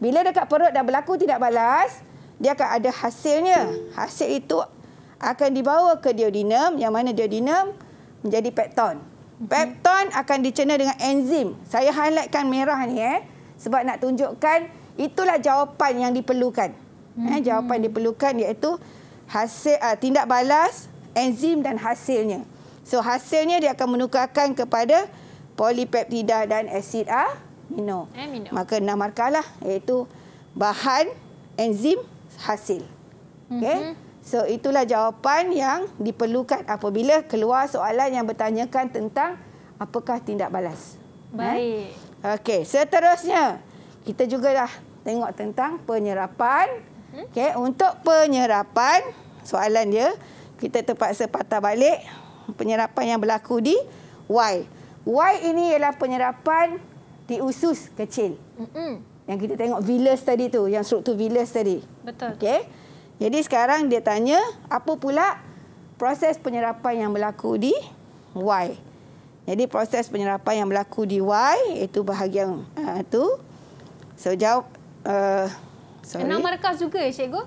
bila dekat perut dah berlaku tindak balas, mm dia akan ada hasilnya. Hasil itu akan dibawa ke diodinam. yang mana diodinam menjadi pepton. Mhm. Pepton akan dicerna dengan enzim. Saya highlightkan merah ni eh sebab nak tunjukkan itulah jawapan yang diperlukan. Eh mhm. jawapan yang diperlukan iaitu hasil uh, tindak balas enzim dan hasilnya. So hasilnya dia akan menukarkan kepada polipeptida dan asid amino. Ah, eh, Maka enam markah iaitu bahan enzim hasil. Okey. Mm-hmm. So itulah jawapan yang diperlukan apabila keluar soalan yang bertanyakan tentang apakah tindak balas. Baik. Eh? Okey, seterusnya kita juga dah tengok tentang penyerapan. Mm-hmm. Okey, untuk penyerapan soalan dia kita terpaksa patah balik penyerapan yang berlaku di Y. Y ini ialah penyerapan di usus kecil. Mm-hmm. Yang kita tengok villus tadi tu, yang struktur villus tadi. Betul. Okey. Jadi sekarang dia tanya apa pula proses penyerapan yang berlaku di Y. Jadi proses penyerapan yang berlaku di Y itu bahagian uh, tu. So jawab uh, sorry. Enam
markah juga ya cikgu?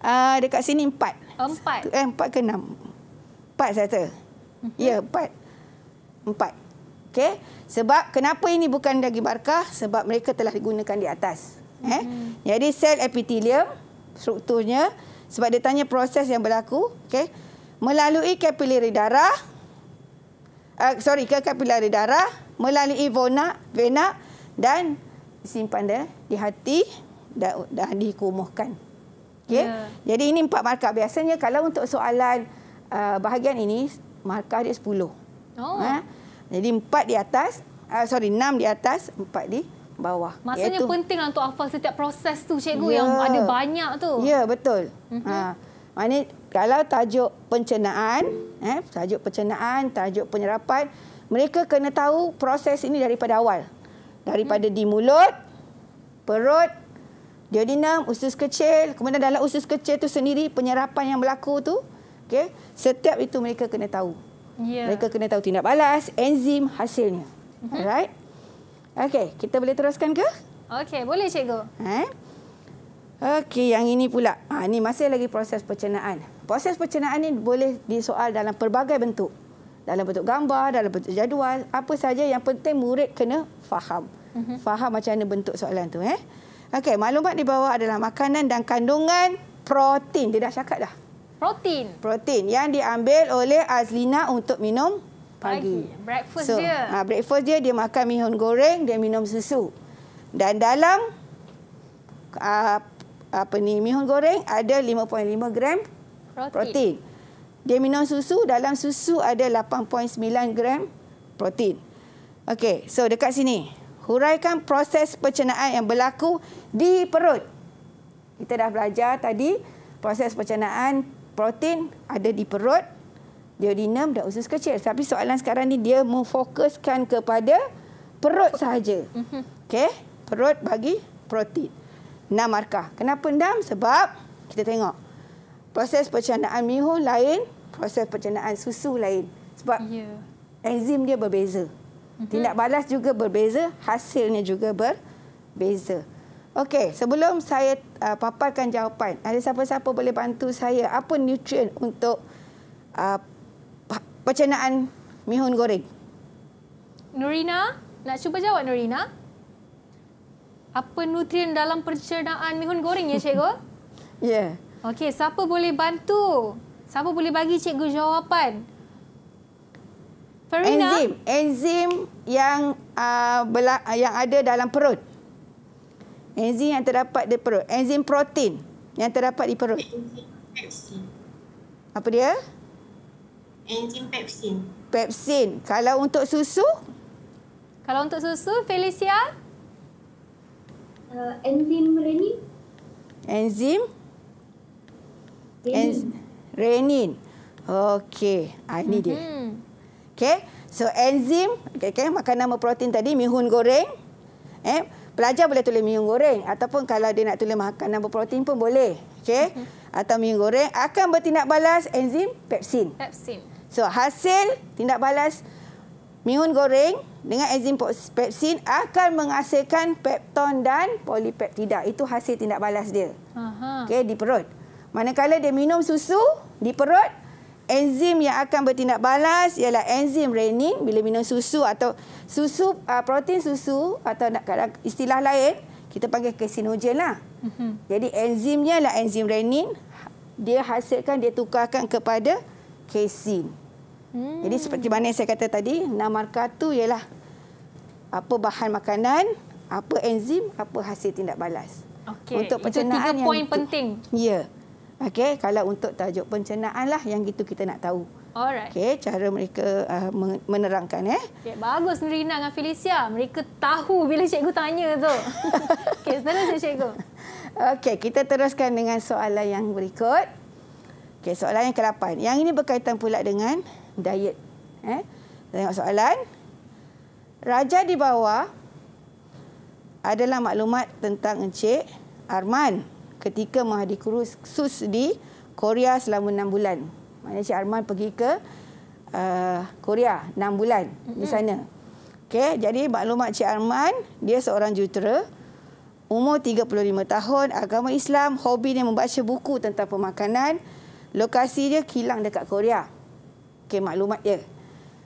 Uh, dekat sini empat. Oh, empat? Eh, empat ke enam? Empat saya kata. Uh mhm. -huh. Ya, Empat. Empat. Okay, Sebab kenapa ini bukan daging barkah? Sebab mereka telah digunakan di atas. Eh. Hmm. Jadi sel epitelium strukturnya sebab dia tanya proses yang berlaku, Okay, Melalui kapilari darah uh, sorry, ke kapilari darah, melalui vena, vena dan disimpan dia di hati dan, dan dikumuhkan. Okay. Yeah. Jadi ini empat markah. Biasanya kalau untuk soalan uh, bahagian ini, markah dia sepuluh. Oh. Ha? Jadi empat di atas, uh, sorry enam di atas, empat di bawah. Maksudnya iaitu,
penting lah untuk hafal setiap proses tu, cikgu ya, yang ada banyak
tu. Ya, betul. Uh mhm. -huh. Ah, ha, Mana kalau tajuk pencernaan, eh, tajuk pencernaan, tajuk penyerapan, mereka kena tahu proses ini daripada awal. Daripada hmm. di mulut, perut, diodinam, usus kecil, kemudian dalam usus kecil tu sendiri penyerapan yang berlaku tu, okay, setiap itu mereka kena tahu. Yeah. Mereka kena tahu tindak balas, enzim, hasilnya. Mm-hmm. Alright? Okey, kita boleh teruskan ke?
Okey, boleh cikgu.
Eh? Okey, yang ini pula. Ha, ini masih lagi proses pencernaan. Proses pencernaan ini boleh disoal dalam pelbagai bentuk. Dalam bentuk gambar, dalam bentuk jadual. Apa saja yang penting murid kena faham. Mm-hmm. Faham macam mana bentuk soalan tu. Eh? Okey, maklumat di bawah adalah makanan dan kandungan protein. Dia dah cakap dah protein. Protein yang diambil oleh Azlina untuk minum pagi. pagi.
Breakfast so, dia. Ha,
breakfast dia dia makan mihun goreng, dia minum susu. Dan dalam ha, apa ni mihun goreng ada 5.5 gram protein. protein. Dia minum susu, dalam susu ada 8.9 gram protein. Okey, so dekat sini. Huraikan proses pencernaan yang berlaku di perut. Kita dah belajar tadi proses pencernaan protein ada di perut, diurinum dan usus kecil. Tapi soalan sekarang ni dia memfokuskan kepada perut sahaja. Mhm. Okey, perut bagi protein. 6 markah. Kenapa 6? Sebab kita tengok proses pencernaan mihun lain, proses pencernaan susu lain. Sebab yeah. enzim dia berbeza. Mhm. Tindak balas juga berbeza, hasilnya juga berbeza. Okey, sebelum saya uh, paparkan jawapan, ada siapa-siapa boleh bantu saya apa nutrien untuk uh, pencernaan mihun goreng?
Nurina, nak cuba jawab Nurina. Apa nutrien dalam pencernaan mihun goreng ya, cikgu? ya. Yeah. Okey, siapa boleh bantu? Siapa boleh bagi cikgu jawapan?
Farina? Enzim, enzim yang uh, yang ada dalam perut enzim yang terdapat di perut. Enzim protein yang terdapat di perut. Pepsin. Apa dia? Enzim pepsin.
Pepsin.
Kalau untuk susu?
Kalau untuk susu, Felicia? Uh, enzim renin.
Enzim? Renin. Renin. Okey. Ah, ini dia. Mm-hmm. Okey. So, enzim. Okay, okay. Makan nama protein tadi, mihun goreng. Eh? Pelajar boleh tulis minyak goreng ataupun kalau dia nak tulis makanan berprotein pun boleh. Okey. Mm-hmm. Atau minyak goreng akan bertindak balas enzim pepsin. Pepsin. So hasil tindak balas minyak goreng dengan enzim pepsin akan menghasilkan pepton dan polipeptida. Itu hasil tindak balas dia. okay? di perut. Manakala dia minum susu di perut, enzim yang akan bertindak balas ialah enzim renin bila minum susu atau susu uh, protein susu atau nak kata istilah lain kita panggil kesinogen lah. Mm-hmm. Jadi enzimnya lah enzim renin dia hasilkan dia tukarkan kepada casein. Hmm. Jadi seperti mana yang saya kata tadi, nama markah tu ialah apa bahan makanan, apa enzim, apa hasil tindak balas.
Okey. Untuk pencernaan itu tiga poin penting. Ya.
Okey, kalau untuk tajuk pencernaan lah yang itu kita nak tahu. Alright. Okey, cara mereka uh, menerangkan eh.
Okey, bagus Nurina dengan Felicia. Mereka tahu bila cikgu tanya tu. Okey, seterusnya cikgu.
Okey, kita teruskan dengan soalan yang berikut. Okey, soalan yang ke-8. Yang ini berkaitan pula dengan diet. Eh. Tengok soalan. Raja di bawah adalah maklumat tentang Encik Arman ketika menghadiri kursus di Korea selama 6 bulan. Maknanya Cik Arman pergi ke uh, Korea 6 bulan mm-hmm. di sana. Okey, jadi maklumat Cik Arman, dia seorang jutera. Umur 35 tahun, agama Islam, hobi dia membaca buku tentang pemakanan. Lokasi dia kilang dekat Korea. Okey, maklumat dia.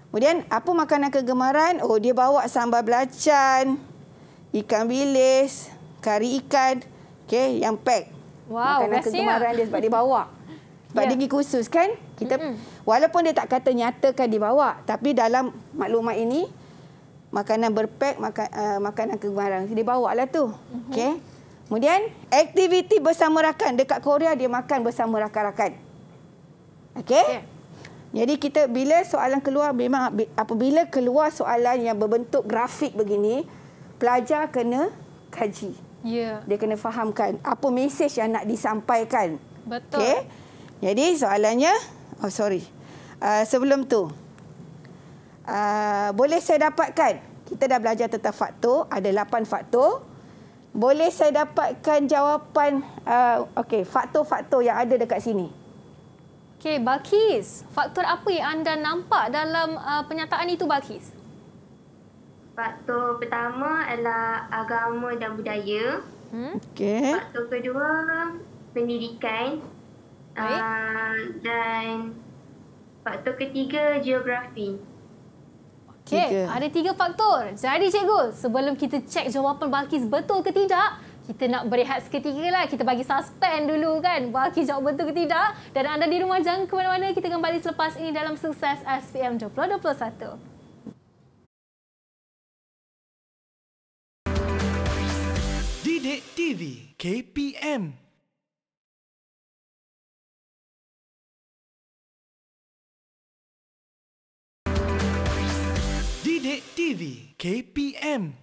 Kemudian, apa makanan kegemaran? Oh, dia bawa sambal belacan, ikan bilis, kari ikan. Okey, yang pack.
Wow, makanan kegemaran ya. dia sebab dia bawa. Sebab yeah. dia
pergi khusus kan? Kita mm-hmm. walaupun dia tak kata nyatakan dibawa, tapi dalam maklumat ini makanan berpek maka, uh, makanan kegemaran dia bawalah tu. Mm-hmm. Okey. Kemudian aktiviti bersama rakan dekat Korea dia makan bersama rakan-rakan. Okey? Okay. Jadi kita bila soalan keluar memang ha-, apabila keluar soalan yang berbentuk grafik begini, pelajar kena kaji. Ya. Yeah. Dia kena fahamkan apa mesej yang nak disampaikan. Betul. Okey. Jadi soalannya Oh sorry. Uh, sebelum tu. Uh, boleh saya dapatkan kita dah belajar tentang faktor, ada 8 faktor. Boleh saya dapatkan jawapan uh, okey, faktor-faktor yang ada dekat sini?
Okey, Bakis, faktor apa yang anda nampak dalam uh, penyataan itu Bakis? Faktor pertama adalah agama dan budaya. Hmm? Okey. Faktor kedua pendidikan Ah, dan faktor ketiga geografi.
Okey, ada
tiga faktor. Jadi cikgu, sebelum kita cek jawapan Balkis betul ke tidak, kita nak berehat seketika lah. Kita bagi suspend dulu kan. Balkis jawab betul ke tidak. Dan anda di rumah jangan ke mana-mana. Kita kembali selepas ini dalam sukses SPM 2021. KPM Pendek TV KPM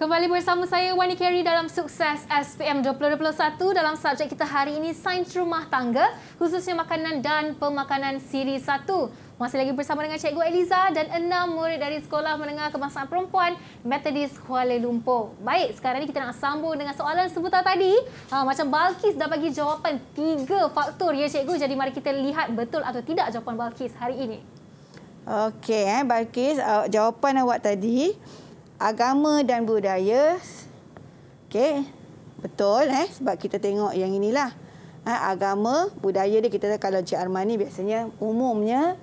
Kembali bersama saya Wani Carey dalam Sukses SPM 2021 dalam subjek kita hari ini Sains Rumah Tangga khususnya makanan dan pemakanan siri 1. Masih lagi bersama dengan Cikgu Eliza dan enam murid dari Sekolah Menengah Kemasan Perempuan Methodist Kuala Lumpur. Baik, sekarang ni kita nak sambung dengan soalan seputar tadi. Ha, macam Balkis dah bagi jawapan tiga faktor ya Cikgu. Jadi mari kita lihat betul atau tidak jawapan Balkis hari ini.
Okey, eh, Balkis. Uh, jawapan awak tadi. Agama dan budaya. Okey. Betul. eh Sebab kita tengok yang inilah. Eh, agama, budaya dia. Kita kalau Cik Armani biasanya umumnya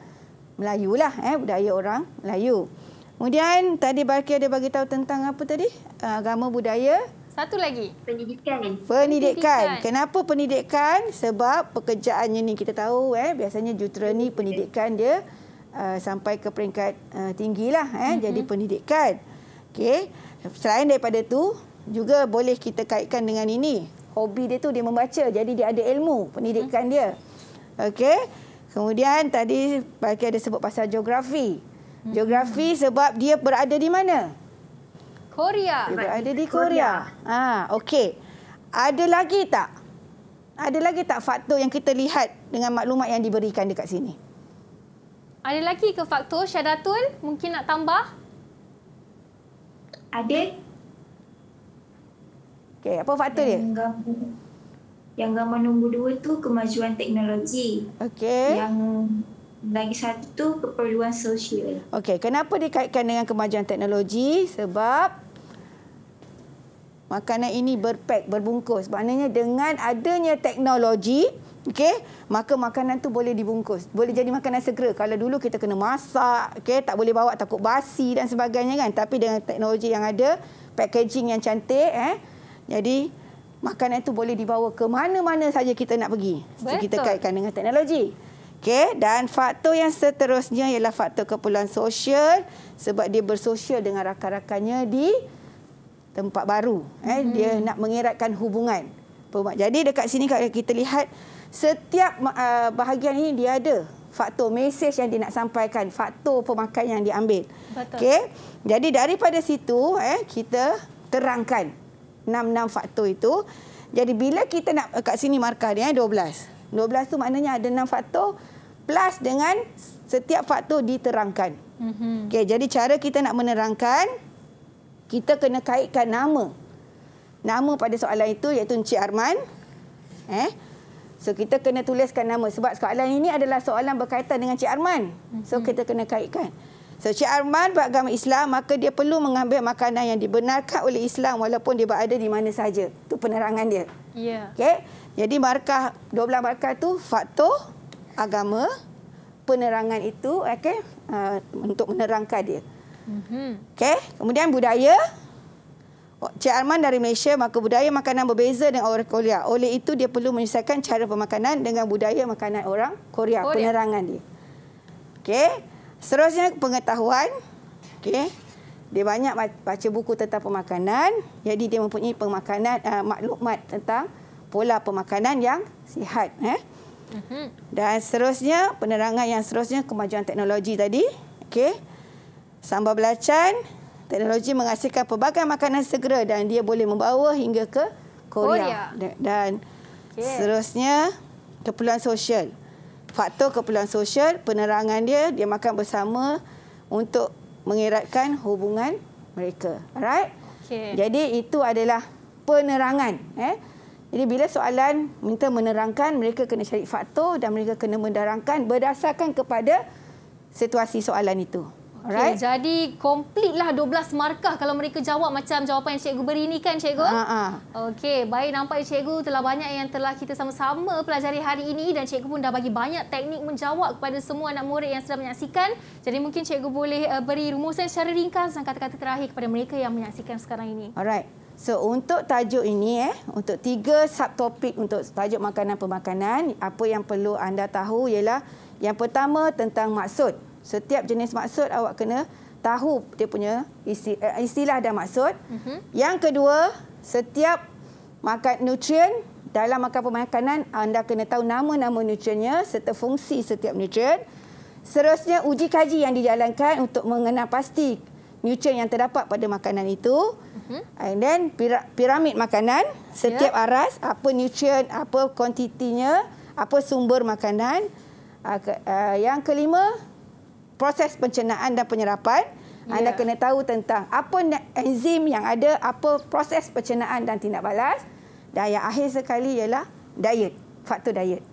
Melayu lah. Eh, budaya orang Melayu. Kemudian tadi Balkis ada bagi tahu tentang apa tadi? Eh, agama, budaya.
Satu lagi. Pendidikan. pendidikan. Pendidikan. Kenapa
pendidikan? Sebab pekerjaannya ni kita tahu. eh Biasanya jutera ni pendidikan dia. Uh, sampai ke peringkat uh, tinggilah eh mm-hmm. jadi pendidikan. Okey. Selain daripada tu juga boleh kita kaitkan dengan ini. Hobi dia tu dia membaca jadi dia ada ilmu pendidikan mm-hmm. dia. Okey. Kemudian tadi pakai ada sebut pasal geografi. Mm-hmm. Geografi sebab dia berada di mana?
Korea. Dia berada di Korea. Korea.
Ha okey. Ada lagi tak? Ada lagi tak faktor yang kita lihat dengan maklumat yang diberikan dekat sini?
Ada lagi ke faktor Syadatul mungkin nak tambah? Ada.
Okey, apa faktor
yang dia? Gambar, yang gambar nombor dua tu kemajuan teknologi. Okey. Yang lagi satu tu keperluan sosial.
Okey, kenapa dikaitkan dengan kemajuan teknologi? Sebab makanan ini berpek, berbungkus. Maknanya dengan adanya teknologi, okey maka makanan tu boleh dibungkus boleh jadi makanan segera kalau dulu kita kena masak okey tak boleh bawa takut basi dan sebagainya kan tapi dengan teknologi yang ada packaging yang cantik eh jadi makanan tu boleh dibawa ke mana-mana saja kita nak pergi so, kita kaitkan dengan teknologi okey dan faktor yang seterusnya ialah faktor keperluan sosial sebab dia bersosial dengan rakan-rakannya di tempat baru eh hmm dia nak mengeratkan hubungan jadi dekat sini kalau kita lihat setiap uh, bahagian ini dia ada faktor mesej yang dia nak sampaikan, faktor pemakaian yang diambil. Okey. Jadi daripada situ eh kita terangkan enam enam faktor itu. Jadi bila kita nak eh, kat sini markah dia 12. Eh, 12 tu maknanya ada enam faktor plus dengan setiap faktor diterangkan. Mhm. Okey, jadi cara kita nak menerangkan kita kena kaitkan nama. Nama pada soalan itu iaitu Encik Arman. Eh, So kita kena tuliskan nama sebab soalan ini adalah soalan berkaitan dengan Cik Arman. So mhm. kita kena kaitkan. So Cik Arman beragama Islam maka dia perlu mengambil makanan yang dibenarkan oleh Islam walaupun dia berada di mana saja. Itu penerangan dia. Ya. Yeah. Okay? Jadi markah 12 markah tu faktor agama penerangan itu okay? uh, untuk menerangkan dia. Mm okay? Kemudian Budaya. Oh, Cik Arman dari Malaysia, maka budaya makanan berbeza dengan orang Korea. Oleh itu, dia perlu menyelesaikan cara pemakanan dengan budaya makanan orang Korea. Korea. Penerangan dia. Okey. Seterusnya, pengetahuan. Okey. Dia banyak baca buku tentang pemakanan. Jadi, dia mempunyai pemakanan uh, maklumat tentang pola pemakanan yang sihat. Eh. Mhm. Dan seterusnya, penerangan yang seterusnya, kemajuan teknologi tadi. Okey. Sambal belacan. Sambal belacan. Teknologi menghasilkan pelbagai makanan segera dan dia boleh membawa hingga ke Korea. Korea. Dan okay. seterusnya, keperluan sosial. Faktor keperluan sosial, penerangan dia, dia makan bersama untuk mengeratkan hubungan mereka. Alright? Okay. Jadi, itu adalah penerangan. Eh? Jadi, bila soalan minta menerangkan, mereka kena cari faktor dan mereka kena mendarangkan berdasarkan kepada situasi soalan itu. Okay.
Jadi complete lah 12 markah kalau mereka jawab macam jawapan yang cikgu beri ni kan cikgu? Ha. ha. Okey, baik nampak ya, cikgu telah banyak yang telah kita sama-sama pelajari hari ini dan cikgu pun dah bagi banyak teknik menjawab kepada semua anak murid yang sedang menyaksikan. Jadi mungkin cikgu boleh uh, beri rumusan secara ringkas dan kata-kata terakhir kepada mereka yang menyaksikan sekarang ini.
Alright. So untuk tajuk ini eh untuk tiga subtopik untuk tajuk makanan pemakanan apa yang perlu anda tahu ialah yang pertama tentang maksud Setiap jenis maksud awak kena tahu dia punya eh, istilah dan maksud. Mm -hmm. Yang kedua, setiap makan nutrien dalam makan pemakanan anda kena tahu nama-nama nutriennya serta fungsi setiap nutrien. Seterusnya uji kaji yang dijalankan untuk mengenal pasti nutrien yang terdapat pada makanan itu. Mm -hmm. And then piramid makanan, setiap yeah. aras apa nutrien, apa kuantitinya, apa sumber makanan. Ah, ah, yang kelima, proses pencernaan dan penyerapan, yeah. anda ya. kena tahu tentang apa enzim yang ada, apa proses pencernaan dan tindak balas. Dan yang akhir sekali ialah diet, faktor diet.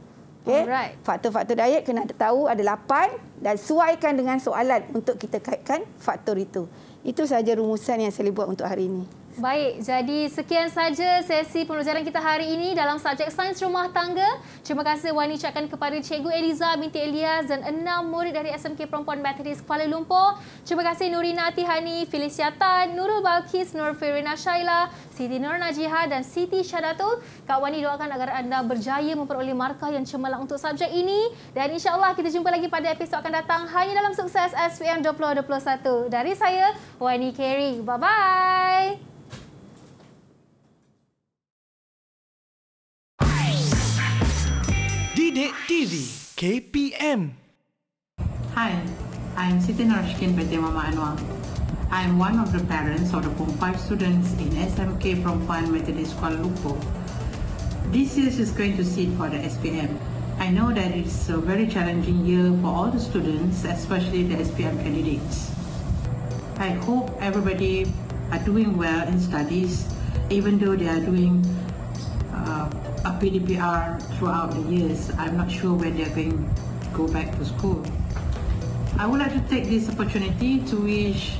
Okay? Faktor-faktor diet kena tahu ada lapan dan suaikan dengan soalan untuk kita kaitkan faktor itu. Itu sahaja rumusan yang saya buat untuk hari ini.
Baik, jadi sekian saja sesi pembelajaran kita hari ini dalam subjek sains rumah tangga. Terima kasih Wani ucapkan kepada Cikgu Eliza binti Elias dan enam murid dari SMK Perempuan Baptis Kuala Lumpur. Terima kasih Nurina Tihani, Felicia Tan, Nurul Balkis, Nur Firina Shaila, Siti Nur Najiha dan Siti Syadatul. Kak Wani doakan agar anda berjaya memperoleh markah yang cemerlang untuk subjek ini. Dan insyaAllah kita jumpa lagi pada episod akan datang hanya dalam sukses SPM 2021. Dari saya, Wani Carey. Bye-bye. KPM. Hi, I'm Siti Narshkin Betemama Anwar. I am one of the parents of the Form 5 students in SMK Prompan Methodist Kuala Lumpur. This year is going to sit for the SPM. I know that it's a very challenging year for all the students, especially the SPM candidates. I hope everybody are doing well in studies, even though they are doing a PDPR throughout the years. I'm not sure when they're
going to go back to school. I would like to take this opportunity to wish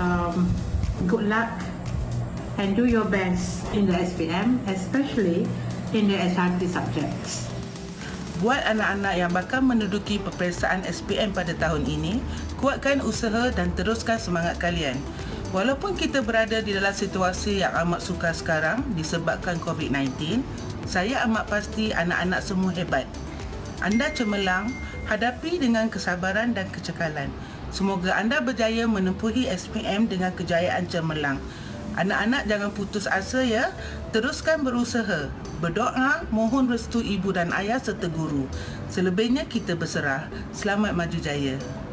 um, good luck and do your best in the SPM,
especially in
the SRT subjects. Buat anak-anak yang bakal menduduki peperiksaan SPM pada tahun ini, kuatkan usaha dan teruskan semangat kalian. Walaupun kita berada di dalam situasi yang amat sukar sekarang disebabkan COVID-19, saya amat pasti anak-anak semua hebat. Anda cemerlang, hadapi dengan kesabaran dan kecekalan. Semoga anda berjaya menempuhi SPM dengan kejayaan cemerlang. Anak-anak jangan putus asa ya.
Teruskan berusaha. Berdoa, mohon restu ibu dan ayah serta guru. Selebihnya kita berserah. Selamat maju jaya.